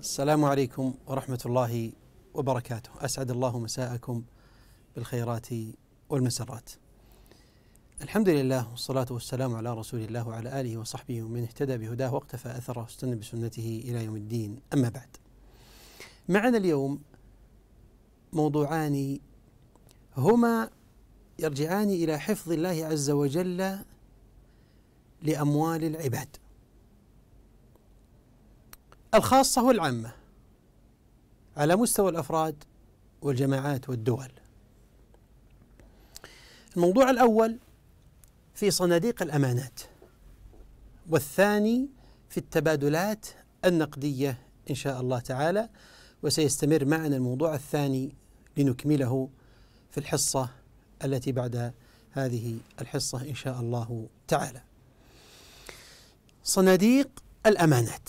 السلام عليكم ورحمة الله وبركاته، أسعد الله مساءكم بالخيرات والمسرات. الحمد لله والصلاة والسلام على رسول الله وعلى آله وصحبه ومن اهتدى بهداه واقتفى أثره واستنى بسنته إلى يوم الدين، أما بعد. معنا اليوم موضوعان هما يرجعان إلى حفظ الله عز وجل لأموال العباد. الخاصة والعامة على مستوى الأفراد والجماعات والدول الموضوع الأول في صناديق الأمانات والثاني في التبادلات النقدية إن شاء الله تعالى وسيستمر معنا الموضوع الثاني لنكمله في الحصة التي بعد هذه الحصة إن شاء الله تعالى صناديق الأمانات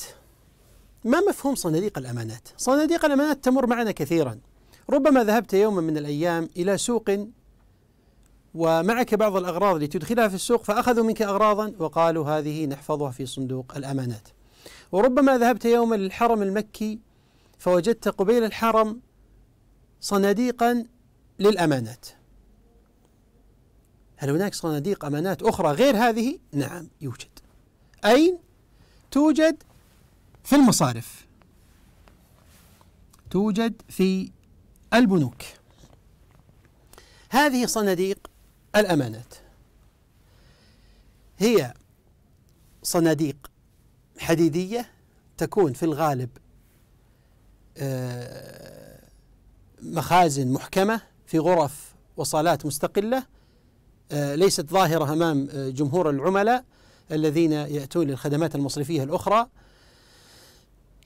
ما مفهوم صناديق الأمانات؟ صناديق الأمانات تمر معنا كثيرا ربما ذهبت يوما من الأيام إلى سوق ومعك بعض الأغراض لتدخلها في السوق فأخذوا منك أغراضا وقالوا هذه نحفظها في صندوق الأمانات وربما ذهبت يوما للحرم المكي فوجدت قبيل الحرم صناديقا للأمانات هل هناك صناديق أمانات أخرى غير هذه؟ نعم يوجد أين؟ توجد في المصارف توجد في البنوك هذه صناديق الأمانات هي صناديق حديدية تكون في الغالب آه، مخازن محكمة في غرف وصالات مستقلة آه، ليست ظاهرة أمام آه، جمهور العملاء الذين يأتون للخدمات المصرفية الأخرى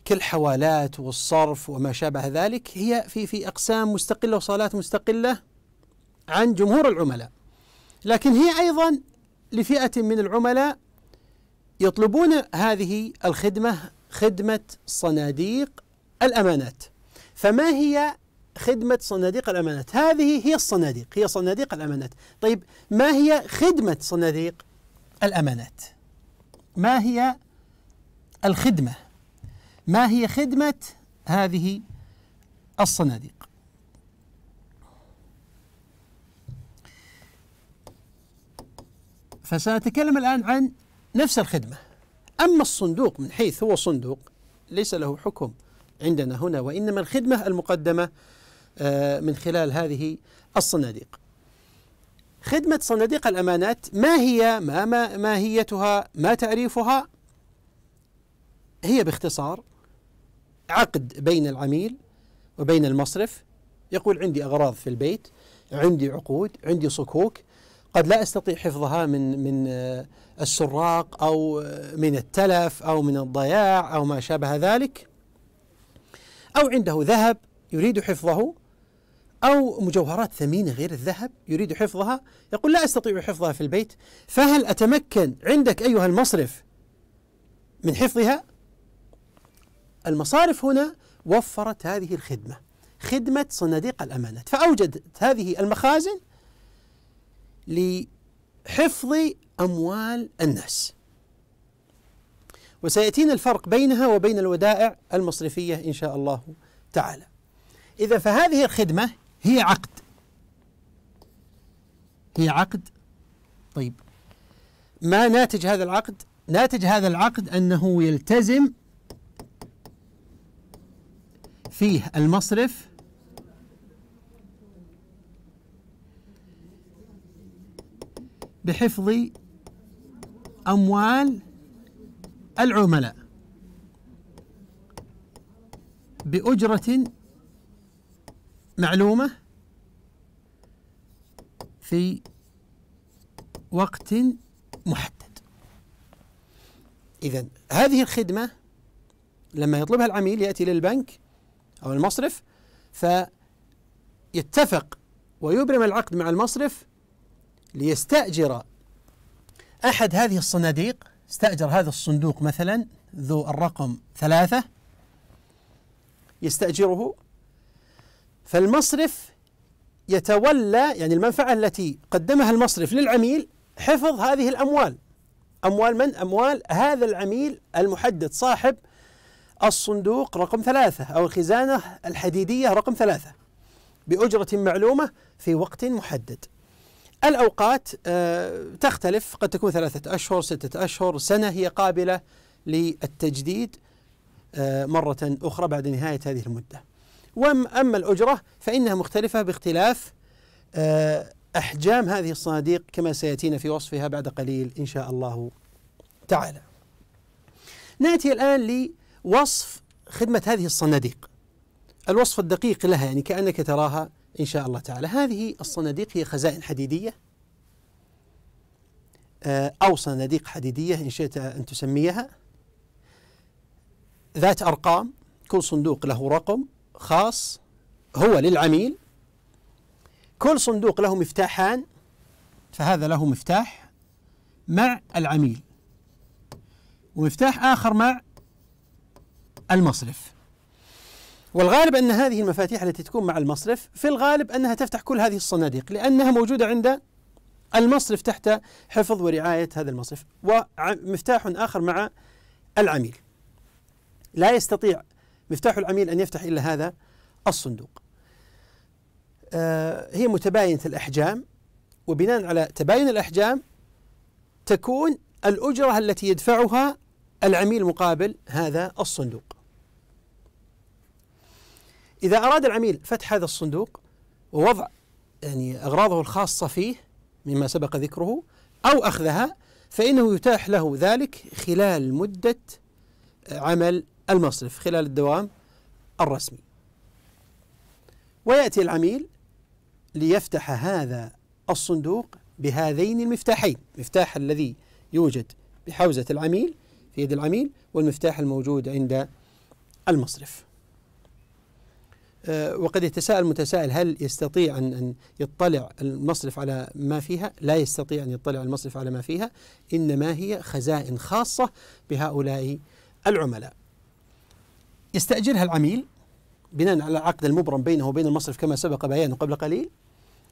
كالحوالات والصرف وما شابه ذلك هي في في أقسام مستقلة وصالات مستقلة عن جمهور العملاء لكن هي أيضا لفئة من العملاء يطلبون هذه الخدمة خدمة صناديق الأمانات فما هي خدمة صناديق الأمانات هذه هي الصناديق هي صناديق الأمانات طيب ما هي خدمة صناديق الأمانات ما هي الخدمة ما هي خدمة هذه الصناديق فسنتكلم الآن عن نفس الخدمة أما الصندوق من حيث هو صندوق ليس له حكم عندنا هنا وإنما الخدمة المقدمة آه، من خلال هذه الصناديق خدمة صناديق الأمانات ما هي ما ماهيتها ما تعريفها هي باختصار عقد بين العميل وبين المصرف يقول عندي أغراض في البيت عندي عقود عندي صكوك قد لا استطيع حفظها من من آه، السراق او آه، من التلف او من الضياع او ما شابه ذلك او عنده ذهب يريد حفظه او مجوهرات ثمينه غير الذهب يريد حفظها يقول لا استطيع حفظها في البيت فهل اتمكن عندك ايها المصرف من حفظها المصارف هنا وفرت هذه الخدمة خدمة صناديق الأمانات فأوجدت هذه المخازن لحفظ أموال الناس وسيأتينا الفرق بينها وبين الودائع المصرفية إن شاء الله تعالى إذا فهذه الخدمة هي عقد هي عقد طيب ما ناتج هذا العقد؟ ناتج هذا العقد أنه يلتزم فيه المصرف بحفظ أموال العملاء بأجرة معلومة في وقت محدد إذا هذه الخدمة لما يطلبها العميل يأتي للبنك أو المصرف فيتفق ويبرم العقد مع المصرف ليستأجر أحد هذه الصناديق استأجر هذا الصندوق مثلا ذو الرقم ثلاثة يستأجره فالمصرف يتولى يعني المنفعة التي قدمها المصرف للعميل حفظ هذه الأموال أموال من؟ أموال هذا العميل المحدد صاحب الصندوق رقم ثلاثة أو الخزانة الحديدية رقم ثلاثة بأجرة معلومة في وقت محدد الأوقات آه، تختلف قد تكون ثلاثة أشهر ستة أشهر سنة هي قابلة للتجديد آه، مرة أخرى بعد نهاية هذه المدة وأما الأجرة فإنها مختلفة باختلاف آه، أحجام هذه الصناديق كما سيأتينا في وصفها بعد قليل إن شاء الله تعالى نأتي الآن وصف خدمة هذه الصناديق الوصف الدقيق لها يعني كأنك تراها إن شاء الله تعالى هذه الصناديق هي خزائن حديدية آه، أو صناديق حديدية إن شئت أن تسميها ذات أرقام كل صندوق له رقم خاص هو للعميل كل صندوق له مفتاحان فهذا له مفتاح مع العميل ومفتاح آخر مع المصرف والغالب أن هذه المفاتيح التي تكون مع المصرف في الغالب أنها تفتح كل هذه الصناديق لأنها موجودة عند المصرف تحت حفظ ورعاية هذا المصرف ومفتاح آخر مع العميل لا يستطيع مفتاح العميل أن يفتح إلا هذا الصندوق آه، هي متباينة الأحجام وبناء على تباين الأحجام تكون الأجرة التي يدفعها العميل مقابل هذا الصندوق إذا أراد العميل فتح هذا الصندوق ووضع يعني أغراضه الخاصة فيه مما سبق ذكره أو أخذها فإنه يتاح له ذلك خلال مدة آه، عمل المصرف خلال الدوام الرسمي ويأتي العميل ليفتح هذا الصندوق بهذين المفتاحين المفتاح الذي يوجد بحوزة العميل في يد العميل والمفتاح الموجود عند المصرف آه، وقد يتساءل متسائل هل يستطيع أن أن يطلع المصرف على ما فيها؟ لا يستطيع أن يطلع المصرف على ما فيها، إنما هي خزائن خاصة بهؤلاء العملاء. يستأجرها العميل بناء على العقد المبرم بينه وبين المصرف كما سبق بيانه قبل قليل.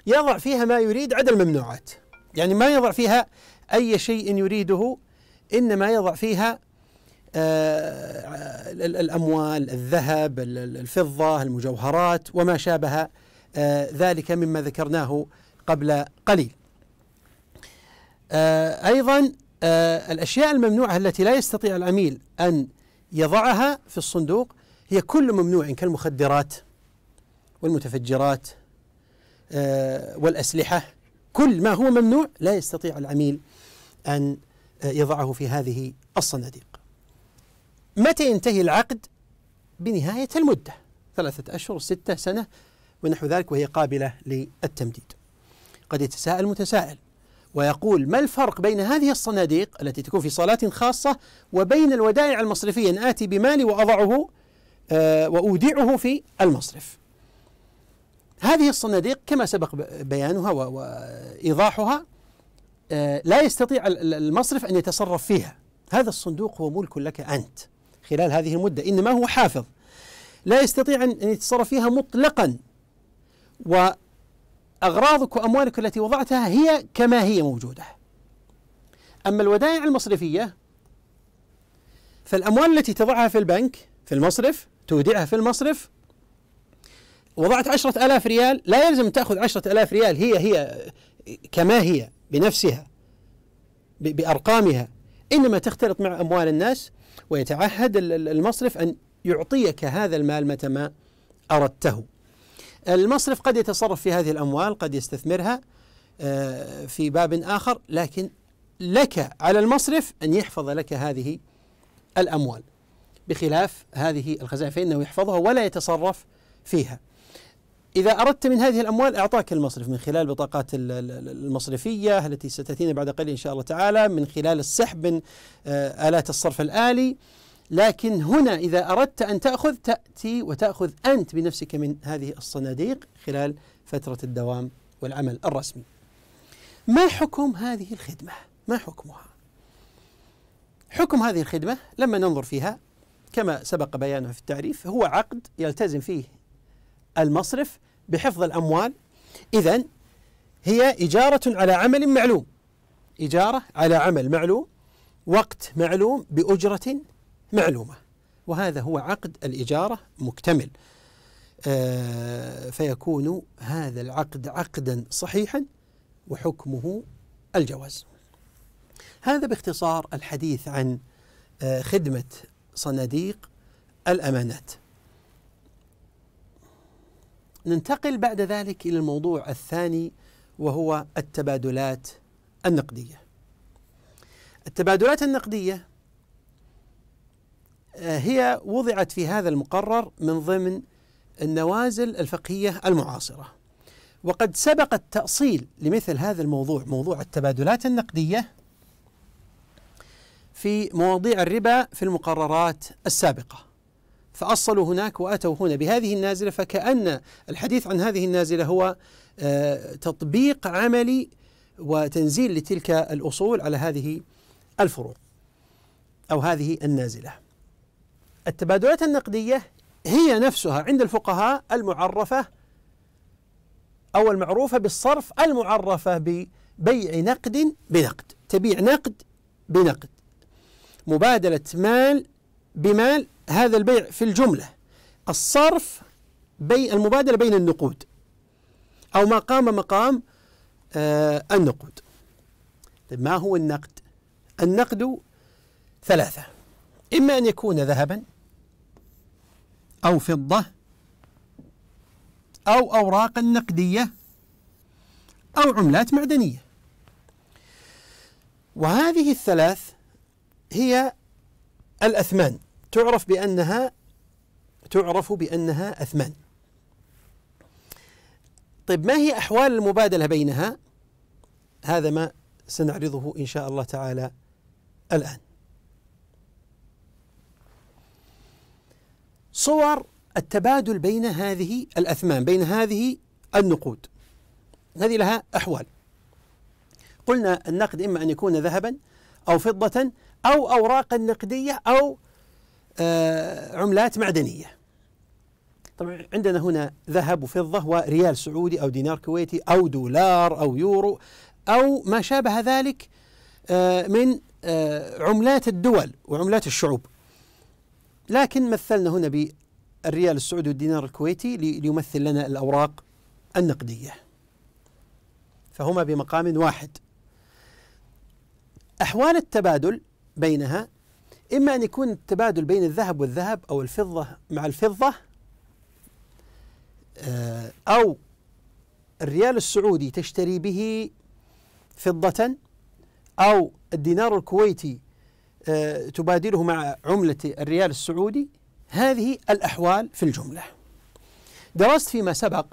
يضع فيها ما يريد عدا الممنوعات. يعني ما يضع فيها أي شيء يريده إنما يضع فيها آه، الأموال الذهب الفضة المجوهرات وما شابه آه، ذلك مما ذكرناه قبل قليل آه، أيضا الأشياء الممنوعة التي لا يستطيع العميل أن يضعها في الصندوق هي كل ممنوع كالمخدرات والمتفجرات والأسلحة كل ما هو ممنوع لا يستطيع العميل أن يضعه في هذه الصناديق متى ينتهي العقد؟ بنهاية المدة ثلاثة أشهر ستة سنة ونحو ذلك وهي قابلة للتمديد قد يتساءل متساءل ويقول ما الفرق بين هذه الصناديق التي تكون في صالات خاصة وبين الودائع المصرفية أن آتي بمالي وأضعه آه وأودعه في المصرف هذه الصناديق كما سبق بيانها وإيضاحها آه لا يستطيع المصرف أن يتصرف فيها هذا الصندوق هو ملك لك أنت خلال هذه المدة إنما هو حافظ لا يستطيع أن يتصرف فيها مطلقا وأغراضك وأموالك التي وضعتها هي كما هي موجودة أما الودائع المصرفية فالأموال التي تضعها في البنك في المصرف تودعها في المصرف وضعت عشرة ألاف ريال لا يلزم تأخذ عشرة ألاف ريال هي هي كما هي بنفسها بأرقامها إنما تختلط مع أموال الناس ويتعهد المصرف أن يعطيك هذا المال متى ما أردته المصرف قد يتصرف في هذه الأموال قد يستثمرها آه، في باب آخر لكن لك على المصرف أن يحفظ لك هذه الأموال بخلاف هذه الخزائن فإنه يحفظها ولا يتصرف فيها إذا أردت من هذه الأموال أعطاك المصرف من خلال بطاقات المصرفية التي ستأتينا بعد قليل إن شاء الله تعالى من خلال السحب من آه، آلات الصرف الآلي لكن هنا إذا أردت أن تأخذ تأتي وتأخذ أنت بنفسك من هذه الصناديق خلال فترة الدوام والعمل الرسمي ما حكم هذه الخدمة؟ ما حكمها؟ حكم هذه الخدمة لما ننظر فيها كما سبق بيانها في التعريف هو عقد يلتزم فيه المصرف بحفظ الأموال إذا هي إجارة على عمل معلوم إجارة على عمل معلوم وقت معلوم بأجرة معلومة وهذا هو عقد الإجارة مكتمل آه، فيكون هذا العقد عقدا صحيحا وحكمه الجواز هذا باختصار الحديث عن آه، خدمة صناديق الأمانات ننتقل بعد ذلك الى الموضوع الثاني وهو التبادلات النقديه. التبادلات النقديه آه، هي وضعت في هذا المقرر من ضمن النوازل الفقهيه المعاصره. وقد سبق التأصيل لمثل هذا الموضوع موضوع التبادلات النقديه في مواضيع الربا في المقررات السابقه. فأصلوا هناك وأتوا هنا بهذه النازلة فكأن الحديث عن هذه النازلة هو آه، تطبيق عملي وتنزيل لتلك الأصول على هذه الفروع أو هذه النازلة التبادلات النقدية هي نفسها عند الفقهاء المعرفة أو المعروفة بالصرف المعرفة ببيع نقد بنقد تبيع نقد بنقد مبادلة مال بمال هذا البيع في الجملة الصرف بي المبادلة بين النقود أو ما قام مقام آه النقود طيب ما هو النقد؟ النقد ثلاثة إما أن يكون ذهبا أو فضة أو أوراقا نقدية أو عملات معدنية وهذه الثلاث هي الأثمان تعرف بأنها تعرف بأنها أثمان طيب ما هي أحوال المبادلة بينها هذا ما سنعرضه إن شاء الله تعالى الآن صور التبادل بين هذه الأثمان بين هذه النقود هذه لها أحوال قلنا النقد إما أن يكون ذهبا أو فضة أو أوراقا نقدية أو آه، عملات معدنية طبعا عندنا هنا ذهب وفضة وريال سعودي أو دينار كويتي أو دولار أو يورو أو ما شابه ذلك آه، من آه، عملات الدول وعملات الشعوب لكن مثلنا هنا بالريال السعودي والدينار الكويتي ليمثل لنا الأوراق النقدية فهما بمقام واحد أحوال التبادل بينها إما أن يكون التبادل بين الذهب والذهب أو الفضة مع الفضة آه، أو الريال السعودي تشتري به فضة أو الدينار الكويتي آه، تبادله مع عملة الريال السعودي هذه الأحوال في الجملة درست فيما سبق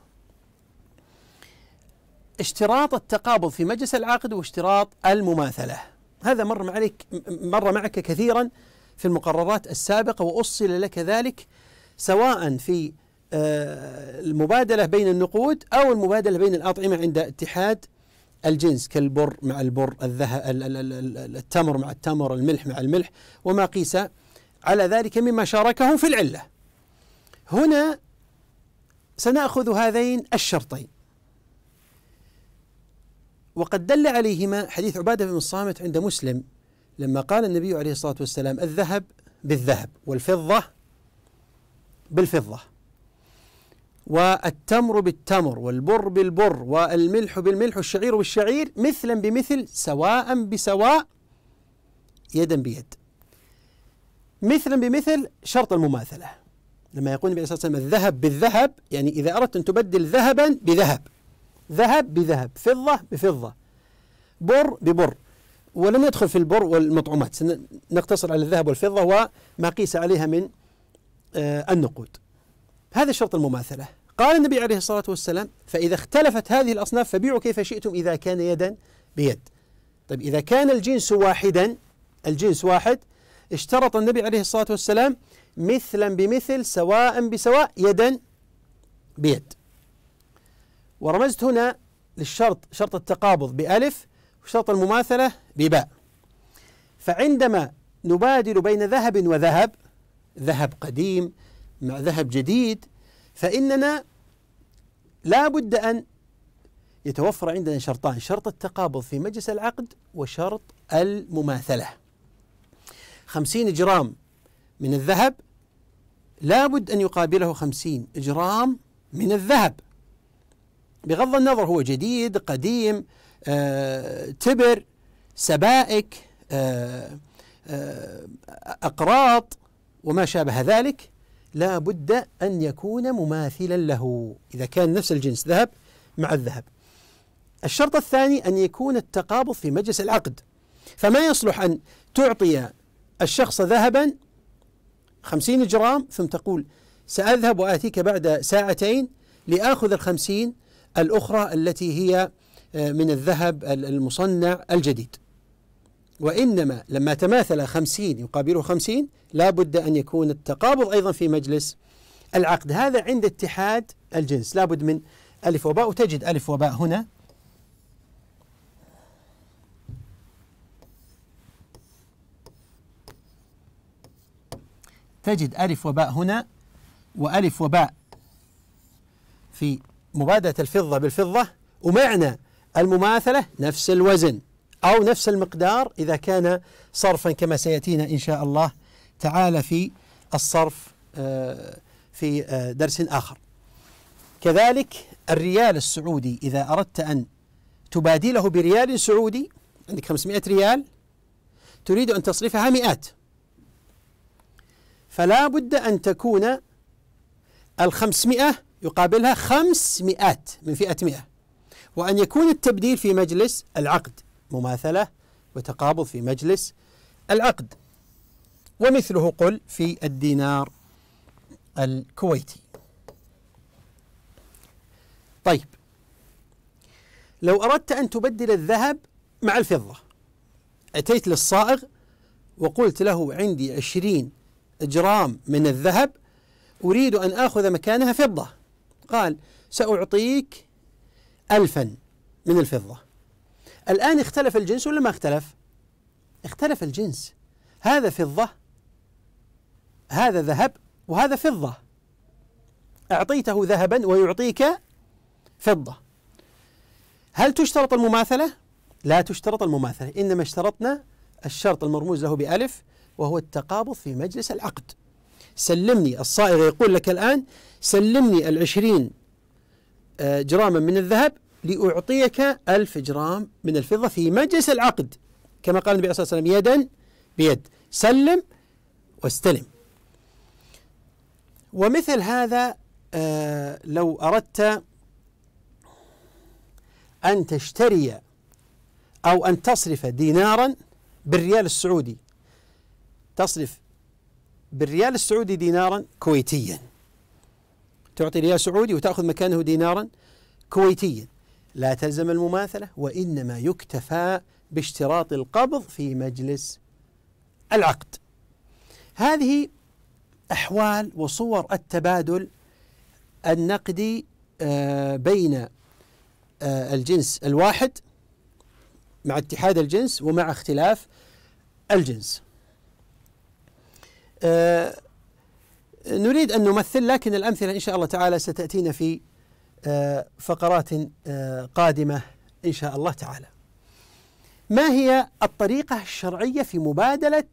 اشتراط التقابض في مجلس العقد واشتراط المماثلة هذا مر عليك مر معك كثيرا في المقررات السابقة وأصل لك ذلك سواء في آه، المبادلة بين النقود أو المبادلة بين الأطعمة عند اتحاد الجنس كالبر مع البر الذهب التمر مع التمر الملح مع الملح وما قيس على ذلك مما شاركه في العلة هنا سنأخذ هذين الشرطين وقد دل عليهما حديث عبادة بن الصامت عند مسلم لما قال النبي عليه الصلاة والسلام الذهب بالذهب والفضة بالفضة والتمر بالتمر والبر بالبر والملح بالملح والشعير بالشعير مثلا بمثل سواء بسواء يدا بيد مثلا بمثل شرط المماثلة لما يقول النبي عليه الصلاة والسلام الذهب بالذهب يعني إذا أردت أن تبدل ذهبا بذهب ذهب بذهب فضة بفضة بر ببر ولم يدخل في البر والمطعومات نقتصر على الذهب والفضة وما قيس عليها من آه، النقود هذا شرط المماثلة قال النبي عليه الصلاة والسلام فإذا اختلفت هذه الأصناف فبيعوا كيف شئتم إذا كان يدا بيد طيب إذا كان الجنس واحدا الجنس واحد اشترط النبي عليه الصلاة والسلام مثلا بمثل سواء بسواء يدا بيد ورمزت هنا للشرط شرط التقابض بألف وشرط المماثلة بباء فعندما نبادل بين ذهب وذهب ذهب قديم مع ذهب جديد فإننا لا بد أن يتوفر عندنا شرطان شرط التقابض في مجلس العقد وشرط المماثلة خمسين جرام من الذهب لابد أن يقابله خمسين جرام من الذهب بغض النظر هو جديد قديم آه، تبر سبائك آه، آه، أقراط وما شابه ذلك لا بد أن يكون مماثلا له إذا كان نفس الجنس ذهب مع الذهب الشرط الثاني أن يكون التقابض في مجلس العقد فما يصلح أن تعطي الشخص ذهبا خمسين جرام ثم تقول سأذهب وآتيك بعد ساعتين لآخذ الخمسين الأخرى التي هي آه، من الذهب المصنع الجديد وإنما لما تماثل خمسين يقابله خمسين لا بد أن يكون التقابض أيضا في مجلس العقد هذا عند اتحاد الجنس لا بد من ألف وباء وتجد ألف وباء هنا تجد ألف وباء هنا وألف وباء في مبادلة الفضة بالفضة ومعنى المماثلة نفس الوزن أو نفس المقدار إذا كان صرفا كما سيأتينا إن شاء الله تعالى في الصرف آه، في آه، درس آخر كذلك الريال السعودي إذا أردت أن تبادله بريال سعودي عندك 500 ريال تريد أن تصرفها مئات فلا بد أن تكون الخمسمائة يقابلها خمس مئات من فئة مئة وأن يكون التبديل في مجلس العقد مماثلة وتقابض في مجلس العقد ومثله قل في الدينار الكويتي طيب لو أردت أن تبدل الذهب مع الفضة أتيت للصائغ وقلت له عندي عشرين جرام من الذهب أريد أن آخذ مكانها فضة قال سأعطيك ألفا من الفضة الآن اختلف الجنس ولا ما اختلف اختلف الجنس هذا فضة هذا ذهب وهذا فضة أعطيته ذهبا ويعطيك فضة هل تشترط المماثلة؟ لا تشترط المماثلة إنما اشترطنا الشرط المرموز له بألف وهو التقابض في مجلس العقد سلمني الصائغ يقول لك الآن سلمني العشرين آه، جراما من الذهب لأعطيك ألف جرام من الفضة في مجلس العقد كما قال النبي صلى الله عليه وسلم يدا بيد سلم واستلم ومثل هذا آه، لو أردت أن تشتري أو أن تصرف دينارا بالريال السعودي تصرف بالريال السعودي دينارا كويتيا تعطي ريال سعودي وتأخذ مكانه دينارا كويتيا لا تلزم المماثلة وإنما يكتفى باشتراط القبض في مجلس العقد هذه أحوال وصور التبادل النقدي آه، بين آه، الجنس الواحد مع اتحاد الجنس ومع اختلاف الجنس آه، نريد أن نمثل لكن الأمثلة إن شاء الله تعالى ستأتينا في آه، فقرات آه، قادمة إن شاء الله تعالى ما هي الطريقة الشرعية في مبادلة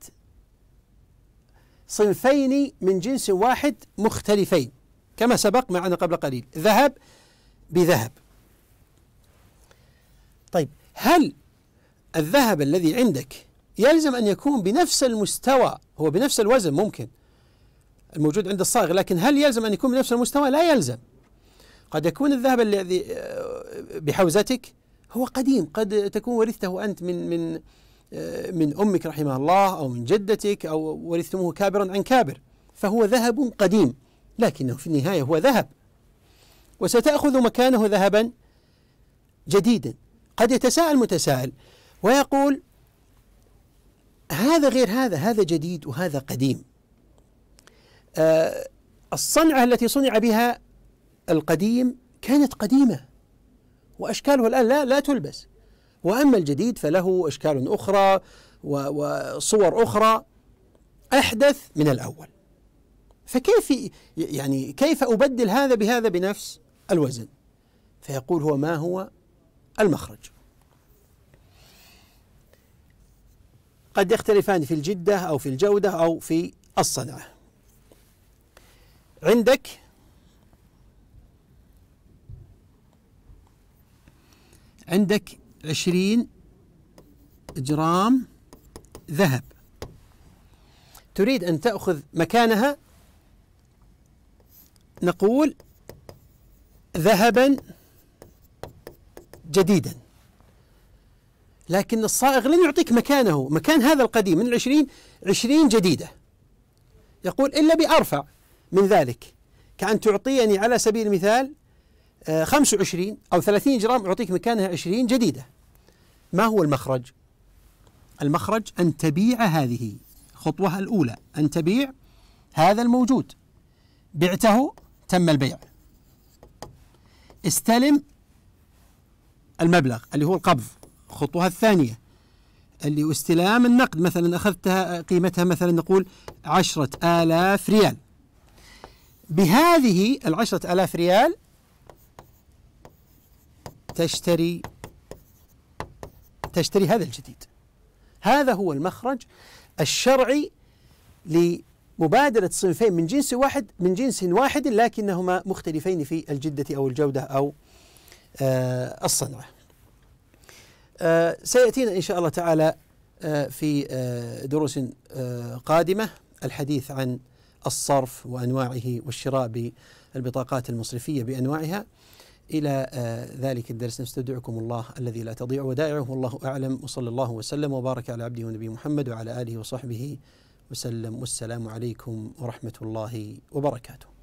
صنفين من جنس واحد مختلفين كما سبق معنا قبل قليل ذهب بذهب طيب هل الذهب الذي عندك يلزم أن يكون بنفس المستوى هو بنفس الوزن ممكن الموجود عند الصاغ لكن هل يلزم أن يكون بنفس المستوى لا يلزم قد يكون الذهب الذي آه، بحوزتك هو قديم قد تكون ورثته أنت من من آه، من أمك رحمها الله أو من جدتك أو ورثتموه كابرا عن كابر فهو ذهب قديم لكنه في النهاية هو ذهب وستأخذ مكانه ذهبا جديدا قد يتساءل متساءل ويقول هذا غير هذا هذا جديد وهذا قديم آه، الصنعة التي صنع بها القديم كانت قديمة وأشكاله الآن لا لا تلبس وأما الجديد فله أشكال أخرى وصور أخرى أحدث من الأول فكيف يعني كيف أبدل هذا بهذا بنفس الوزن فيقول هو ما هو المخرج قد يختلفان في الجدة أو في الجودة أو في الصنعة عندك عندك عشرين جرام ذهب تريد أن تأخذ مكانها نقول ذهبا جديدا لكن الصائغ لن يعطيك مكانه مكان هذا القديم من العشرين عشرين جديدة يقول إلا بأرفع من ذلك كأن تعطيني على سبيل المثال 25 آه، أو 30 جرام أعطيك مكانها 20 جديدة ما هو المخرج؟ المخرج أن تبيع هذه خطوة الأولى أن تبيع هذا الموجود بعته تم البيع استلم المبلغ اللي هو القبض خطوة الثانية اللي استلام النقد مثلا أخذتها قيمتها مثلا نقول عشرة آلاف ريال بهذه العشرة آلاف ريال تشتري تشتري هذا الجديد هذا هو المخرج الشرعي لمبادرة صنفين من جنس واحد من جنس واحد لكنهما مختلفين في الجدة أو الجودة أو آه الصنعة آه سيأتينا إن شاء الله تعالى آه في آه، دروس آه، قادمة الحديث عن الصرف وانواعه والشراء بالبطاقات المصرفيه بانواعها الى آه، ذلك الدرس نستودعكم الله الذي لا تضيع ودائعه والله اعلم وصلى الله وسلم وبارك على عبده ونبي محمد وعلى اله وصحبه وسلم والسلام عليكم ورحمه الله وبركاته.